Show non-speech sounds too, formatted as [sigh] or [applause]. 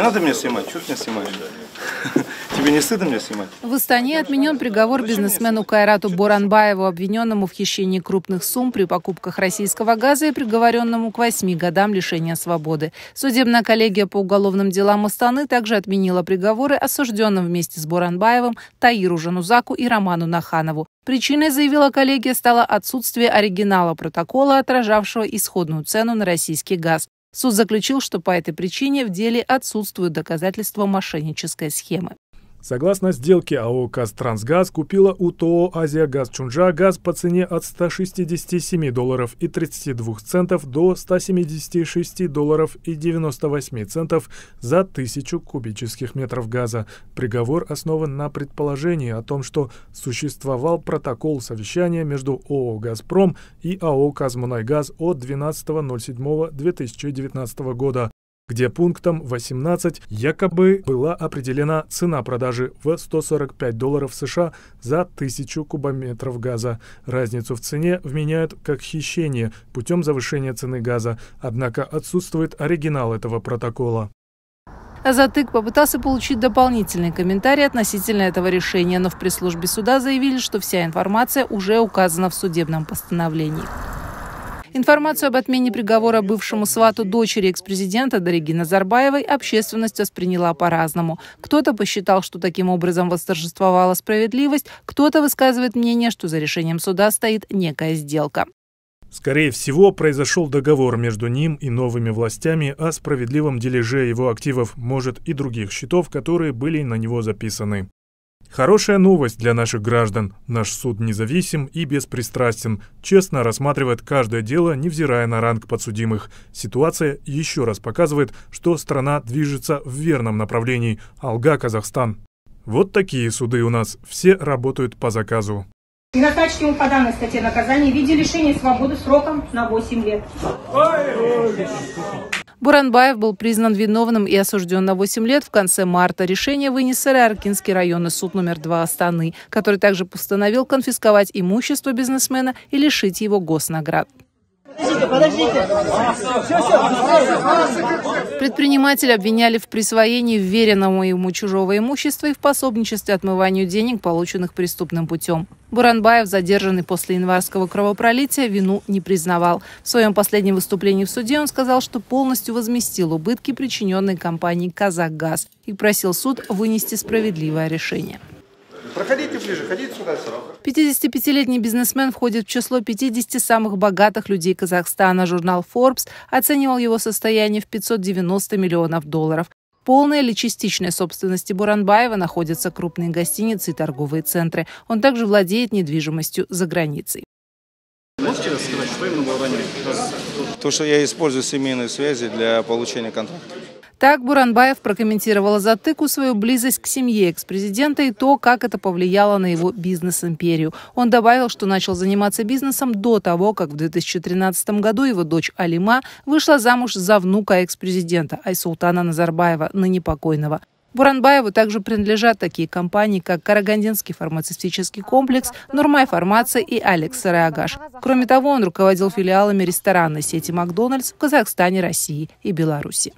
Не надо меня снимать, что ты меня снимаешь? [laughs] Тебе не стыдно меня снимать? В Астане отменен приговор бизнесмену Кайрату Боранбаеву, обвиненному в хищении крупных сумм при покупках российского газа и приговоренному к восьми годам лишения свободы. Судебная коллегия по уголовным делам Астаны также отменила приговоры осужденным вместе с Боранбаевым Таиру Жанузаку и Роману Наханову. Причиной, заявила коллегия, стало отсутствие оригинала протокола, отражавшего исходную цену на российский газ. Суд заключил, что по этой причине в деле отсутствуют доказательства мошеннической схемы. Согласно сделке, АО «Казтрансгаз» купила у ТОО «Азиагаз Чунжа» газ по цене от 167 долларов и 32 центов до 176 долларов и 98 центов за тысячу кубических метров газа. Приговор основан на предположении о том, что существовал протокол совещания между ООО «Газпром» и АО «Казмунайгаз» от 12.07.2019 года, где пунктом 18 якобы была определена цена продажи в 145 долларов США за 1000 кубометров газа. Разницу в цене вменяют как хищение путем завышения цены газа, однако отсутствует оригинал этого протокола. Азатык попытался получить дополнительные комментарии относительно этого решения, но в пресс-службе суда заявили, что вся информация уже указана в судебном постановлении. Информацию об отмене приговора бывшему свату дочери экс-президента Дариги Назарбаевой общественность восприняла по-разному. Кто-то посчитал, что таким образом восторжествовала справедливость, кто-то высказывает мнение, что за решением суда стоит некая сделка. Скорее всего, произошел договор между ним и новыми властями о справедливом дележе его активов, может, и других счетов, которые были на него записаны. Хорошая новость для наших граждан. Наш суд независим и беспристрастен, честно рассматривает каждое дело, невзирая на ранг подсудимых. Ситуация еще раз показывает, что страна движется в верном направлении. Алга, Казахстан. Вот такие суды у нас. Все работают по заказу. Минотачки ему по данной статье наказания в виде лишения свободы сроком на 8 лет. Буранбаев был признан виновным и осужден на 8 лет. В конце марта решение вынес Сараркинский районный суд номер 2 Астаны, который также постановил конфисковать имущество бизнесмена и лишить его госнаград подождите, обвиняли в присвоении вверенному ему чужого имущества и в пособничестве отмыванию денег, полученных преступным путем. Буранбаев, задержанный после январского кровопролития, вину не признавал. В своем последнем выступлении в суде он сказал, что полностью возместил убытки, причиненные компанией «Казахгаз», и просил суд вынести справедливое решение. Проходите ближе, ходите сюда, Серега. 55-летний бизнесмен входит в число 50 самых богатых людей Казахстана. Журнал Forbes оценивал его состояние в 590 миллионов долларов. Полная или частичная собственности Буранбаева находятся крупные гостиницы и торговые центры. Он также владеет недвижимостью за границей. То, что я использую семейные связи для получения контракта. Так Буранбаев прокомментировал Затыку свою близость к семье экс-президента и то, как это повлияло на его бизнес-империю. Он добавил, что начал заниматься бизнесом до того, как в 2013 году его дочь Алима вышла замуж за внука экс-президента Айсултана Назарбаева, ныне покойного. Буранбаеву также принадлежат такие компании, как Карагандинский фармацевтический комплекс, Нурмай Фармация и Алекс Сарагаш. Кроме того, он руководил филиалами ресторанной сети «Макдональдс» в Казахстане, России и Беларуси.